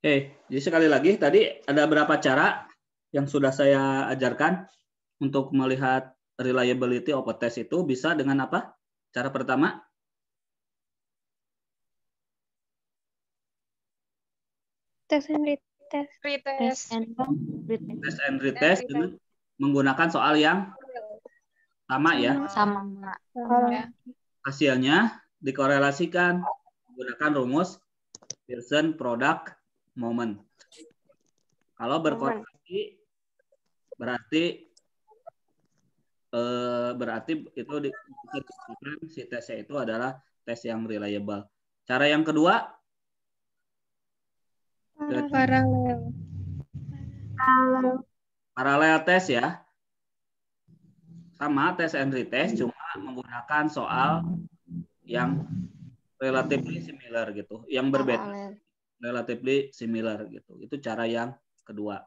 Oke, eh, jadi sekali lagi tadi ada berapa cara yang sudah saya ajarkan untuk melihat reliability of a test itu bisa dengan apa? Cara pertama test and retest. Retest. Test and retest. Test and retest menggunakan soal yang sama ya. Sama. Hasilnya dikorelasikan menggunakan rumus Pearson product moment. Kalau berkorelasi berarti eh, berarti itu dikatakan si tesnya itu adalah tes yang reliable. Cara yang kedua paralel. Paralel tes ya. Sama tes and retest cuma menggunakan soal yang relatively similar gitu, yang berbeda. Paralel relatively similar gitu. Itu cara yang kedua.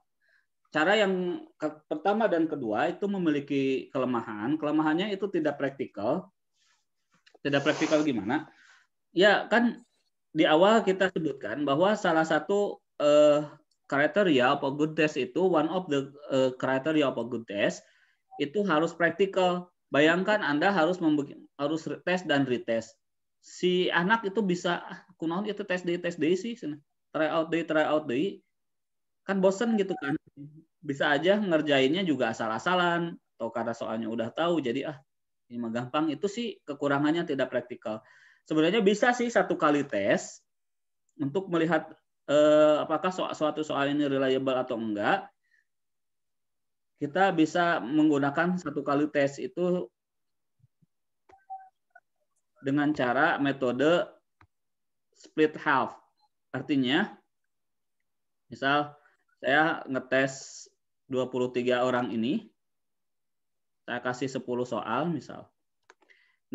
Cara yang ke pertama dan kedua itu memiliki kelemahan. Kelemahannya itu tidak praktikal. Tidak praktikal gimana? Ya kan di awal kita sebutkan bahwa salah satu uh, eh, kriteria apa good test itu one of the uh, criteria apa good test itu harus praktikal. Bayangkan Anda harus harus tes dan retest si anak itu bisa ah, kunoan itu tes day tes day sih sana, try out day try out day kan bosen gitu kan bisa aja ngerjainnya juga asal-asalan atau karena soalnya udah tahu jadi ah ini mah gampang itu sih kekurangannya tidak praktikal sebenarnya bisa sih satu kali tes untuk melihat eh, apakah soal suatu soal ini reliable atau enggak kita bisa menggunakan satu kali tes itu dengan cara metode split half. Artinya, misal saya ngetes 23 orang ini, saya kasih 10 soal misal.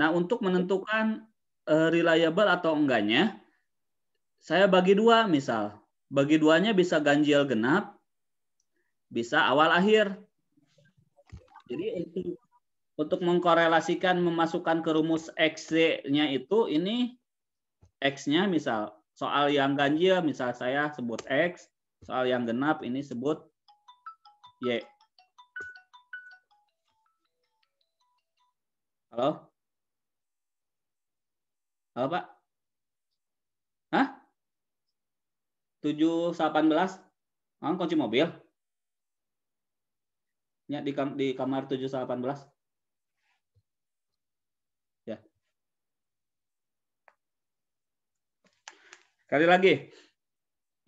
Nah, untuk menentukan eh, reliable atau enggaknya, saya bagi dua misal. Bagi duanya bisa ganjil genap, bisa awal akhir. Jadi untuk mengkorelasikan memasukkan ke rumus x nya itu ini X-nya misal soal yang ganjil misal saya sebut X, soal yang genap ini sebut Y. Halo? Halo Pak? Hah? delapan belas kunci mobil? Ya di, kam di kamar belas Sekali lagi,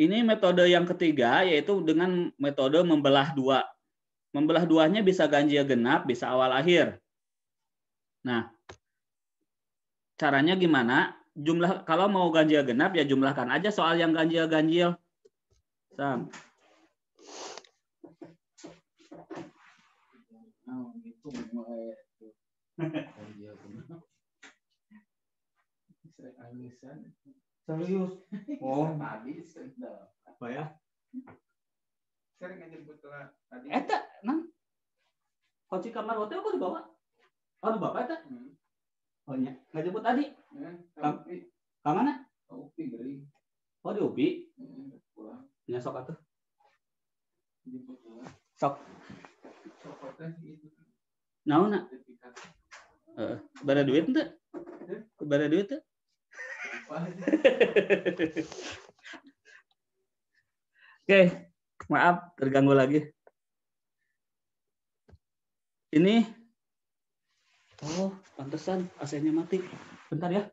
ini metode yang ketiga yaitu dengan metode membelah dua. Membelah duanya bisa ganjil genap, bisa awal akhir. Nah, caranya gimana? Jumlah kalau mau ganjil genap ya jumlahkan aja soal yang ganjil-ganjil. Sam. Ganjil Serius? Oh. Habis. Bayar. Sering nyebut lah tadi. Eta, nang. Kunci kamar hotel kok dibawa? Oh, di bapak eta. Hmm. Oh, nya. Enggak jemput tadi. Heeh. Hmm, Ka mana? UPI geuring. Oh, di UPI. Hmm, pulang. Nya sok atuh. Jemput pulang. Sok. Sok hotel itu. Naon, Nak? Heeh. Bada duit ente? Eh? Bada duit ente? Oke, maaf terganggu lagi. Ini Oh, pantesan AC-nya mati. Bentar ya.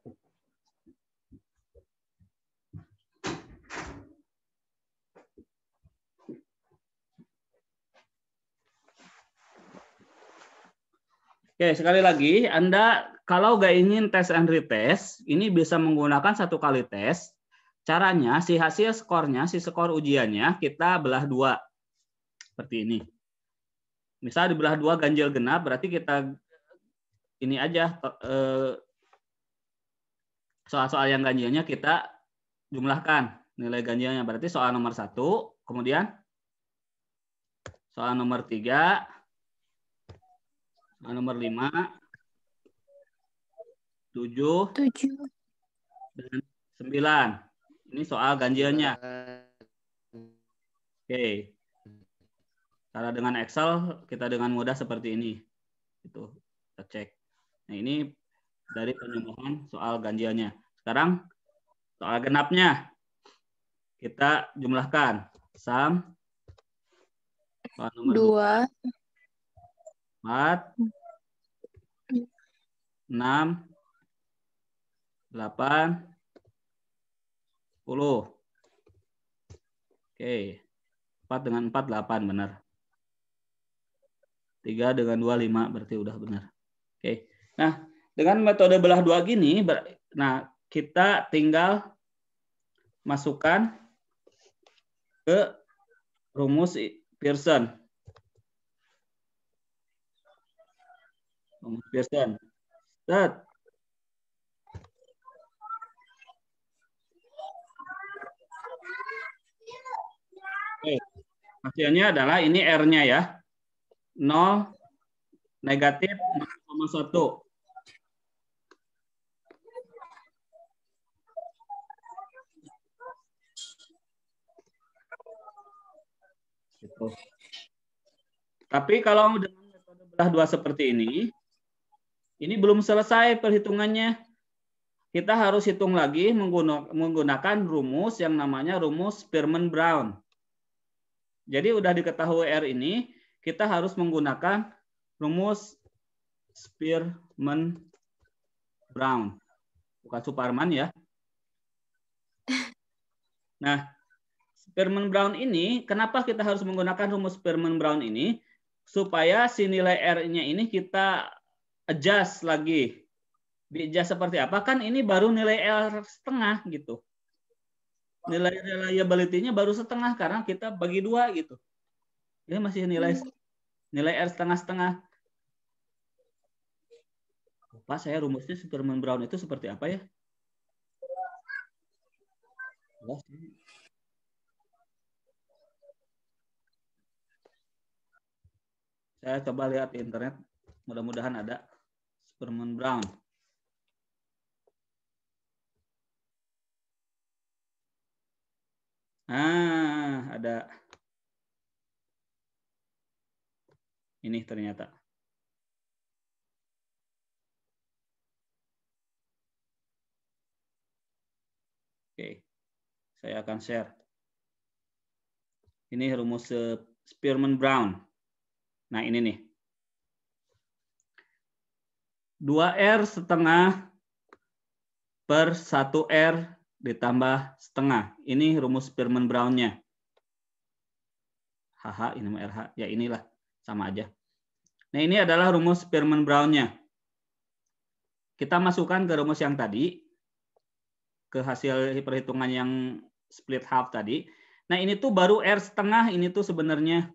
Oke, sekali lagi Anda kalau nggak ingin tes and retest, ini bisa menggunakan satu kali tes. Caranya, si hasil skornya, si skor ujiannya, kita belah dua. Seperti ini. Misal dibelah dua ganjil genap, berarti kita ini aja eh, soal-soal yang ganjilnya kita jumlahkan nilai ganjilnya. Berarti soal nomor satu, kemudian soal nomor tiga, soal nomor lima, 7, 7. dan 9. Ini soal ganjilnya. Oke. Cara dengan Excel kita dengan mudah seperti ini. Itu kita cek. Nah, ini dari penyembuhan soal ganjilnya. Sekarang soal genapnya. Kita jumlahkan sam 2 4 6 8, 10. Oke, 4 dengan 4, 8 benar. 3 dengan 2, 5 berarti udah benar. Oke, nah dengan metode belah dua gini, nah kita tinggal masukkan ke rumus Pearson. Rumus Pearson. Set. Hasilnya adalah ini R-nya ya. 0 negatif 0,1. satu. Gitu. Tapi kalau dengan metode belah dua seperti ini, ini belum selesai perhitungannya. Kita harus hitung lagi menggunakan rumus yang namanya rumus Spearman-Brown. Jadi udah diketahui R ini, kita harus menggunakan rumus Spearman Brown. Bukan Superman ya. Nah, Spearman Brown ini, kenapa kita harus menggunakan rumus Spearman Brown ini? Supaya si nilai R-nya ini kita adjust lagi. Di adjust seperti apa? Kan ini baru nilai R setengah gitu nilai reliability-nya baru setengah karena kita bagi dua gitu. Ini masih nilai nilai R setengah-setengah. Lupa saya rumusnya Superman Brown itu seperti apa ya? Saya coba lihat di internet. Mudah-mudahan ada Superman Brown. Ah, ada ini ternyata. Oke, saya akan share. Ini rumus Spearman Brown. Nah, ini nih. 2R setengah per 1R ditambah setengah. Ini rumus Spearman Brownnya. nya HH ini RH. Ya inilah sama aja. Nah, ini adalah rumus Spearman Brownnya. Kita masukkan ke rumus yang tadi ke hasil perhitungan yang split half tadi. Nah, ini tuh baru R setengah, ini tuh sebenarnya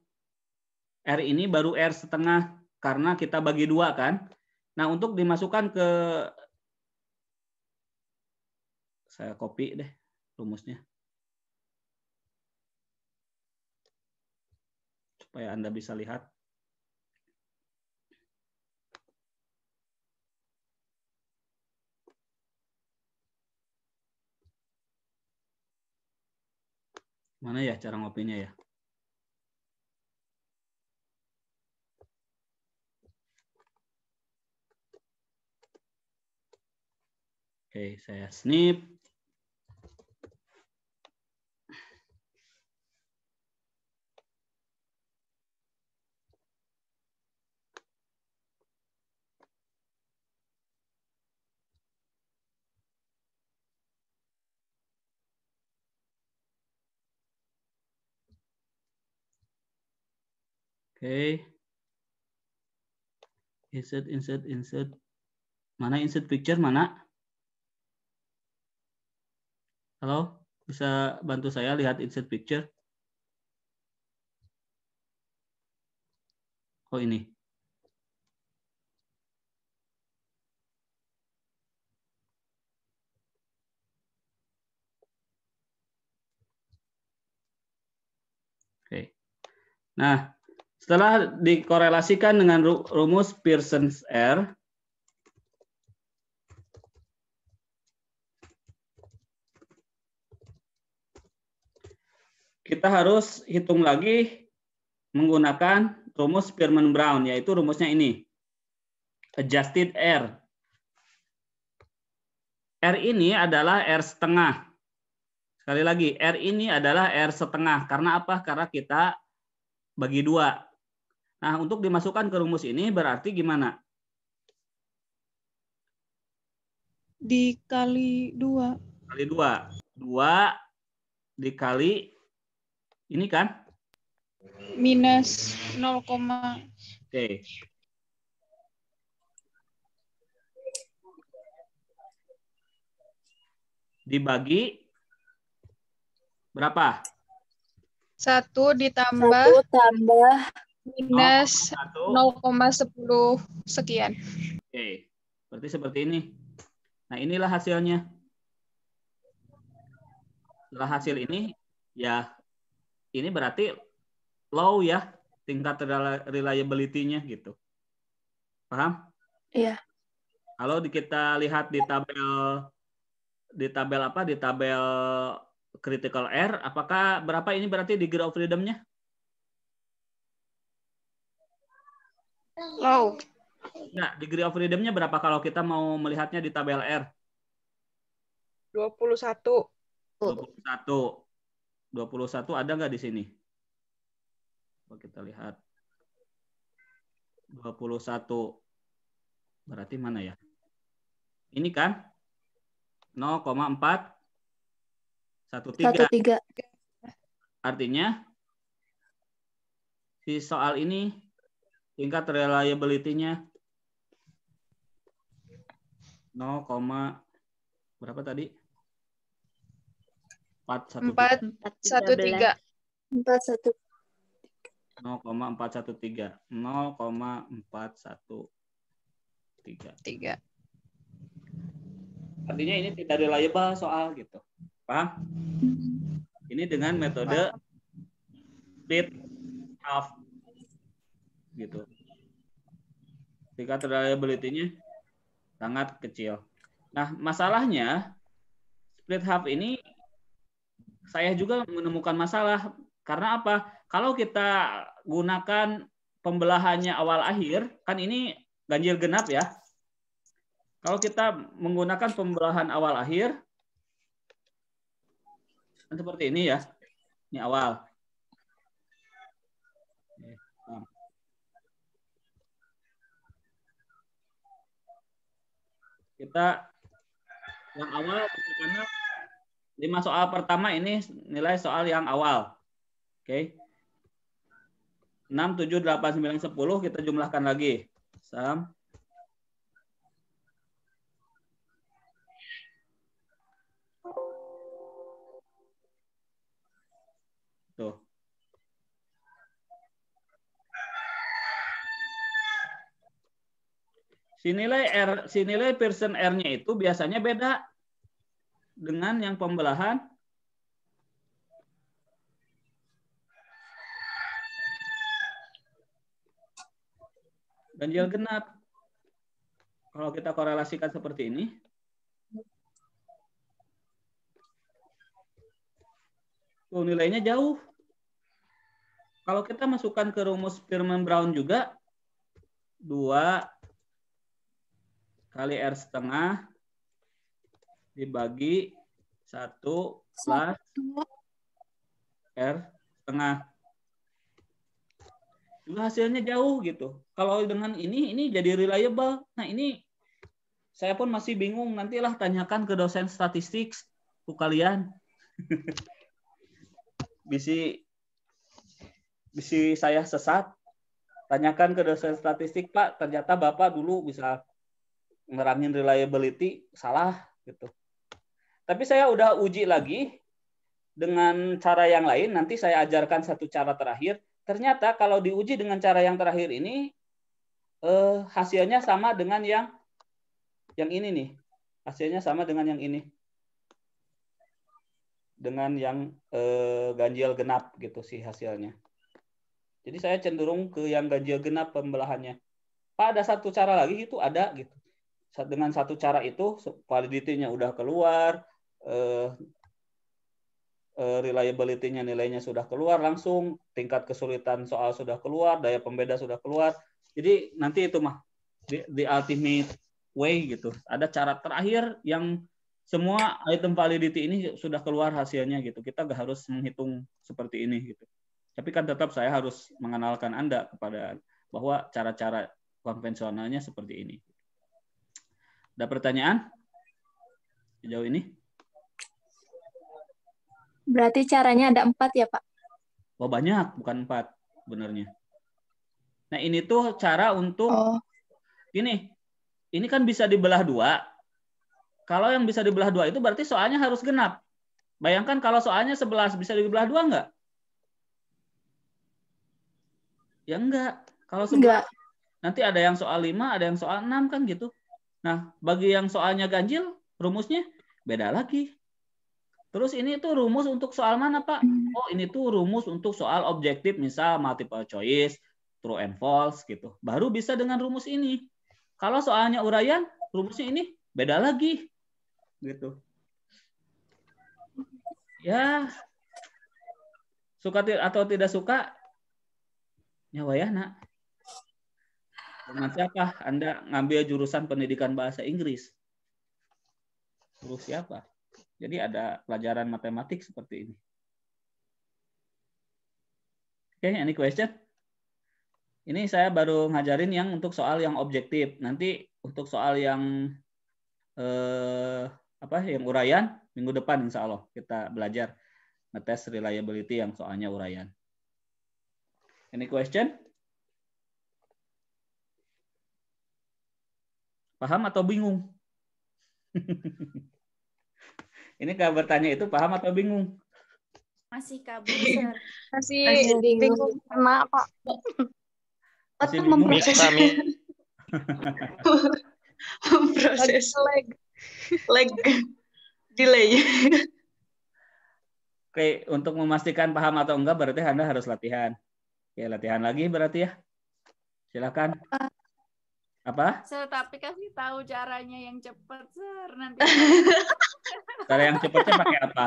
R ini baru R setengah karena kita bagi dua kan. Nah, untuk dimasukkan ke saya copy deh rumusnya. Supaya Anda bisa lihat. Mana ya cara ngopinya ya? Oke, saya snip. Okay. Insert, insert, insert. Mana insert picture, mana? Halo, bisa bantu saya lihat insert picture? Oh ini. Oke. Nah, setelah dikorelasikan dengan rumus Pearson's R, kita harus hitung lagi menggunakan rumus Spearman Brown, yaitu rumusnya ini. Adjusted R. R ini adalah R setengah. Sekali lagi, R ini adalah R setengah. Karena apa? Karena kita bagi dua. Nah, untuk dimasukkan ke rumus ini berarti gimana? Dikali 2. Kali 2. 2 dikali ini kan? Minus 0, oke. Okay. Dibagi berapa? Satu ditambah. Satu tambah minus 0,10 sekian. Oke, berarti seperti ini. Nah, inilah hasilnya. Setelah hasil ini, ya ini berarti low ya tingkat reliability-nya gitu. Paham? Iya. Kalau kita lihat di tabel di tabel apa? Di tabel critical error, apakah berapa ini berarti di degree freedom-nya? Low. Ya, nah, degree of freedom-nya berapa kalau kita mau melihatnya di tabel R? 21. 21. 21 ada nggak di sini? Coba kita lihat. 21. Berarti mana ya? Ini kan? 0,4 13. Artinya si soal ini tingkat reliability-nya 0, berapa tadi? 413. 413. 0,413. 0,413. Artinya ini tidak reliable soal gitu. Paham? Hmm. Ini dengan metode split half gitu. Tingkat reliability-nya sangat kecil. Nah, masalahnya split half ini saya juga menemukan masalah karena apa? Kalau kita gunakan pembelahannya awal akhir, kan ini ganjil genap ya. Kalau kita menggunakan pembelahan awal akhir, kan seperti ini ya. Ini awal. kita yang awal karena lima soal pertama ini nilai soal yang awal. Oke. Enam tujuh delapan sembilan sepuluh kita jumlahkan lagi. Sam. Tuh. Sinilai R, sinilai Pearson R-nya itu biasanya beda dengan yang pembelahan ganjil genap. Kalau kita korelasikan seperti ini, tuh nilainya jauh. Kalau kita masukkan ke rumus Firman Brown juga, 2 kali R setengah dibagi 1 plus R setengah. Juga hasilnya jauh gitu. Kalau dengan ini, ini jadi reliable. Nah ini saya pun masih bingung. Nantilah tanyakan ke dosen statistik ku kalian. bisi bisi saya sesat. Tanyakan ke dosen statistik, Pak. Ternyata Bapak dulu bisa nerangin reliability salah gitu. Tapi saya udah uji lagi dengan cara yang lain. Nanti saya ajarkan satu cara terakhir. Ternyata kalau diuji dengan cara yang terakhir ini eh, hasilnya sama dengan yang yang ini nih. Hasilnya sama dengan yang ini. Dengan yang eh, ganjil genap gitu sih hasilnya. Jadi saya cenderung ke yang ganjil genap pembelahannya. Pak ada satu cara lagi itu ada gitu dengan satu cara itu validitinya udah keluar, eh, eh, reliability-nya nilainya sudah keluar langsung, tingkat kesulitan soal sudah keluar, daya pembeda sudah keluar. Jadi nanti itu mah the, the ultimate way gitu. Ada cara terakhir yang semua item validity ini sudah keluar hasilnya gitu. Kita gak harus menghitung seperti ini gitu. Tapi kan tetap saya harus mengenalkan Anda kepada bahwa cara-cara konvensionalnya seperti ini. Ada pertanyaan sejauh ini? Berarti caranya ada empat ya Pak? Oh banyak, bukan empat benernya. Nah ini tuh cara untuk oh. gini, ini kan bisa dibelah dua. Kalau yang bisa dibelah dua itu berarti soalnya harus genap. Bayangkan kalau soalnya sebelas bisa dibelah dua enggak? Ya enggak. Kalau sebelah, enggak. nanti ada yang soal lima, ada yang soal enam kan gitu. Nah, bagi yang soalnya ganjil, rumusnya beda lagi. Terus ini tuh rumus untuk soal mana, Pak? Hmm. Oh, ini tuh rumus untuk soal objektif, misal multiple choice, true and false gitu. Baru bisa dengan rumus ini. Kalau soalnya urayan, rumusnya ini beda lagi. Gitu. Ya, suka atau tidak suka, nyawa ya, nak. Dengan siapa Anda ngambil jurusan pendidikan bahasa Inggris? Guru siapa? Jadi ada pelajaran matematik seperti ini. Oke, okay, any question? Ini saya baru ngajarin yang untuk soal yang objektif. Nanti untuk soal yang eh, apa yang uraian minggu depan insya Allah kita belajar ngetes reliability yang soalnya uraian. Any question? Paham atau bingung? Ini Kak bertanya itu paham atau bingung? Masih kabur, Masih, Masih bingung. Kenapa, apa? Pak. Masih Atau bingung. memproses. Iya, memproses. Lag. Lag. Delay. Oke, untuk memastikan paham atau enggak berarti Anda harus latihan. Ya, latihan lagi berarti ya. Silakan apa? Sir, tapi kasih tahu caranya yang cepat, Sir. Nanti. Cara yang cepatnya pakai apa?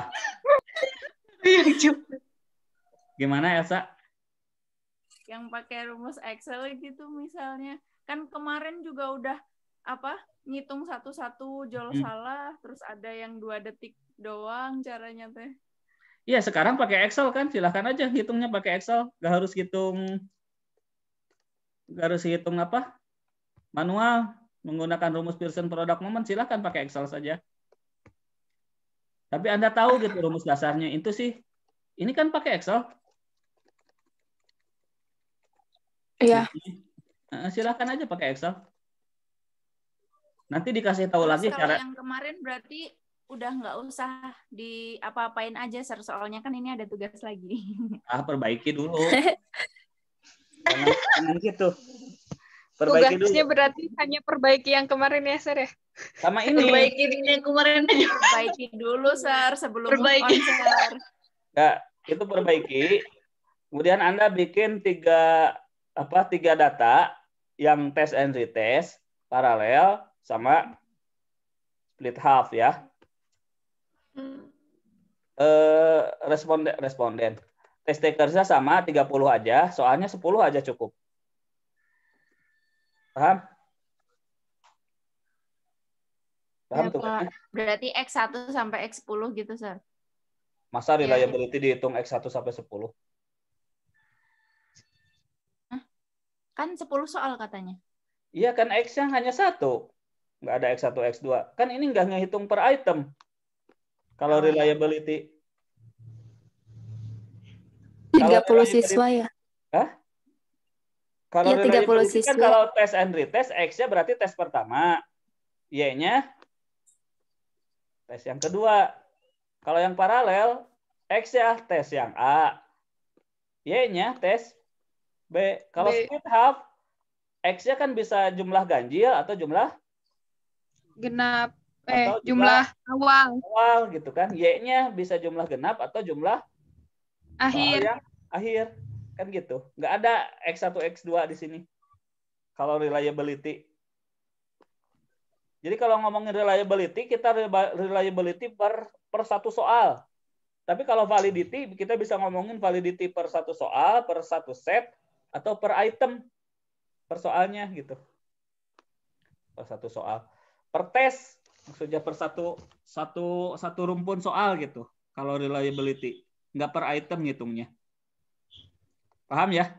yang cepat. Gimana, Elsa? Yang pakai rumus Excel gitu misalnya. Kan kemarin juga udah apa? Ngitung satu-satu jol hmm. salah, terus ada yang dua detik doang caranya teh. Iya, sekarang pakai Excel kan, silahkan aja hitungnya pakai Excel, Gak harus hitung, Gak harus hitung apa, manual menggunakan rumus Pearson Product Moment silahkan pakai Excel saja. Tapi Anda tahu gitu rumus dasarnya itu sih. Ini kan pakai Excel. Iya. Silahkan aja pakai Excel. Nanti dikasih tahu Terus lagi kalau cara. Yang kemarin berarti udah nggak usah di apa-apain aja soalnya kan ini ada tugas lagi. Ah perbaiki dulu. jangan, jangan gitu perbaiki Tugasnya dulu. berarti hanya perbaiki yang kemarin ya, Sar ya? Sama ini. Perbaiki yang kemarin. perbaiki dulu, Sar, sebelum perbaiki. on, Sar. Enggak, itu perbaiki. Kemudian Anda bikin tiga apa tiga data yang tes and retest paralel sama split half ya. Hmm. Eh responden responden. Test takersnya sama 30 aja, soalnya 10 aja cukup. Paham? Iya, Paham ya, tuh? Berarti X1 sampai X10 gitu, Sir. Masa iya, iya. reliability ya. dihitung X1 sampai 10? Kan 10 soal katanya. Iya kan X-nya hanya satu. Nggak ada X1, X2. Kan ini nggak ngehitung per item. Kalau oh, reliability. 30 siswa ya? Hah? Kalau ya, 30 kan siswa. kan kalau tes and retest, X-nya berarti tes pertama. Y-nya tes yang kedua. Kalau yang paralel, X ya tes yang A. Y-nya tes B. Kalau B. split half, X-nya kan bisa jumlah ganjil atau jumlah genap eh atau jumlah, jumlah awal. Awal gitu kan. Y-nya bisa jumlah genap atau jumlah akhir. akhir. Kan gitu. Nggak ada X1, X2 di sini. Kalau reliability. Jadi kalau ngomongin reliability, kita reliability per, per satu soal. Tapi kalau validity, kita bisa ngomongin validity per satu soal, per satu set, atau per item per soalnya gitu. Per satu soal. Per tes, maksudnya per satu, satu, satu rumpun soal gitu. Kalau reliability. Nggak per item ngitungnya. Paham ya?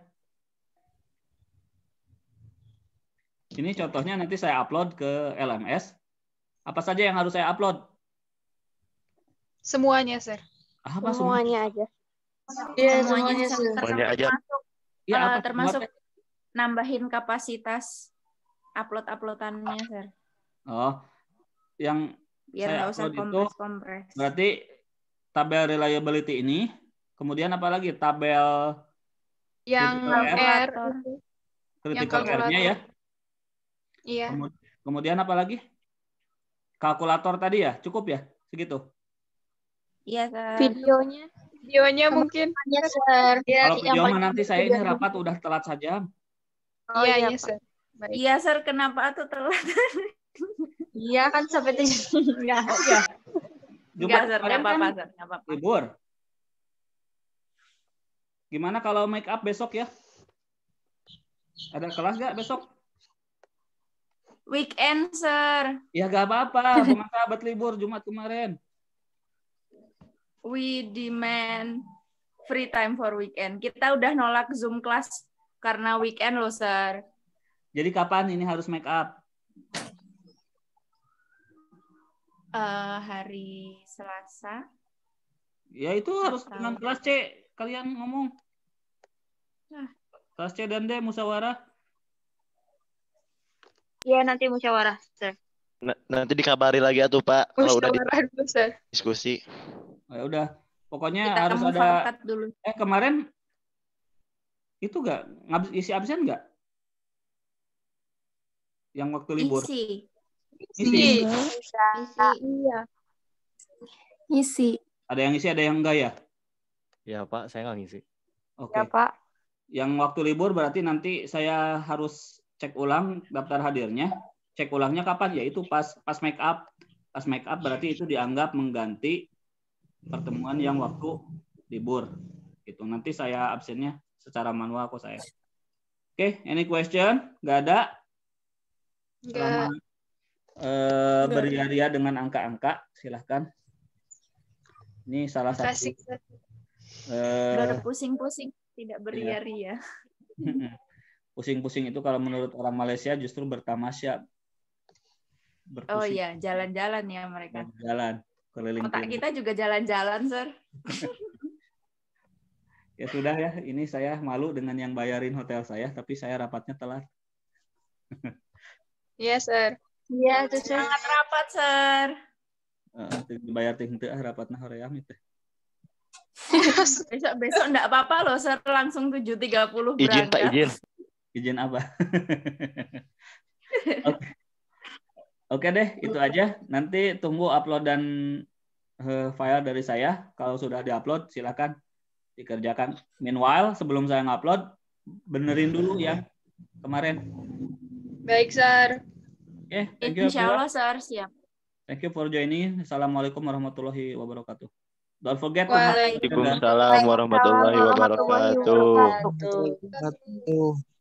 Ini contohnya nanti saya upload ke LMS. Apa saja yang harus saya upload? Semuanya, Sir. Apa semuanya, semuanya aja? Iya, semuanya, semuanya, sir. aja. Termasuk, ya, apa, termasuk nambahin kapasitas upload-uploadannya, Sir. Oh. Yang biar saya usah upload kompres, itu kompres. berarti tabel reliability ini, kemudian apa lagi? Tabel yang R, critical R-nya ya. Iya. Kemudian apa lagi? Kalkulator tadi ya, cukup ya, segitu. Iya, Sir. Videonya. Videonya Kamu mungkin. Iya, Sir. Ya, Kalau video mah nanti saya ini rapat udah telat saja. Oh, iya, iya, Sir. Iya, Sir. Kenapa tuh telat? iya, kan sampai tujuh. Oh, iya. Enggak. Enggak, Sir. Enggak apa-apa, kan Sir. Enggak apa-apa. Libur. Gimana kalau make up besok ya? Ada kelas gak besok? Weekend, sir. Ya gak apa-apa. sama sahabat libur Jumat kemarin. We demand free time for weekend. Kita udah nolak Zoom class karena weekend loh, sir. Jadi kapan ini harus make up? Uh, hari Selasa. Ya itu harus dengan kelas C kalian ngomong. Nah. Kelas C dan D musyawarah. Iya nanti musyawarah, sir. N nanti dikabari lagi atuh Pak kalau udah dulu, diskusi. ya udah, pokoknya Kita harus ada. Dulu. Eh kemarin itu gak ngabis isi absen gak? Yang waktu libur. Isi. Isi. Isi. Iya. Isi. Ada yang isi, ada yang enggak ya? Ya Pak, saya nggak ngisi. Oke. Okay. Ya Pak. Yang waktu libur berarti nanti saya harus cek ulang daftar hadirnya. Cek ulangnya kapan? ya? Itu pas pas make up. Pas make up berarti itu dianggap mengganti pertemuan yang waktu libur. Itu Nanti saya absennya secara manual kok saya. Oke, okay, any question? Gak ada? Selamat Uh, dengan angka-angka, silahkan. Ini salah satu. Eh, pusing-pusing, tidak beriari ya iya. Pusing-pusing itu kalau menurut orang Malaysia justru bertamasya. Oh berpusing. Oh iya, jalan-jalan ya mereka. Jalan, keliling. Otak kita juga jalan-jalan, Sir. ya sudah ya, ini saya malu dengan yang bayarin hotel saya, tapi saya rapatnya telat. Iya, yes, Sir. Iya, sangat rapat, Sir. Uh, eh, eh, dibayar tinggi rapat ah, rapatna hoream itu besok besok enggak apa-apa loh, ser langsung 7.30 berangkat. Izin tak izin. Izin apa? Oke. Oke deh, itu aja. Nanti tunggu upload dan eh, file dari saya. Kalau sudah diupload, silakan dikerjakan. Meanwhile, sebelum saya ngupload, benerin dulu ya kemarin. Baik, Sar. Oke, okay, ya, Insya Allah, Sar siap. Thank you for joining. Assalamualaikum warahmatullahi wabarakatuh. Don't forget Waalaikumsalam warahmatullahi wabarakatuh.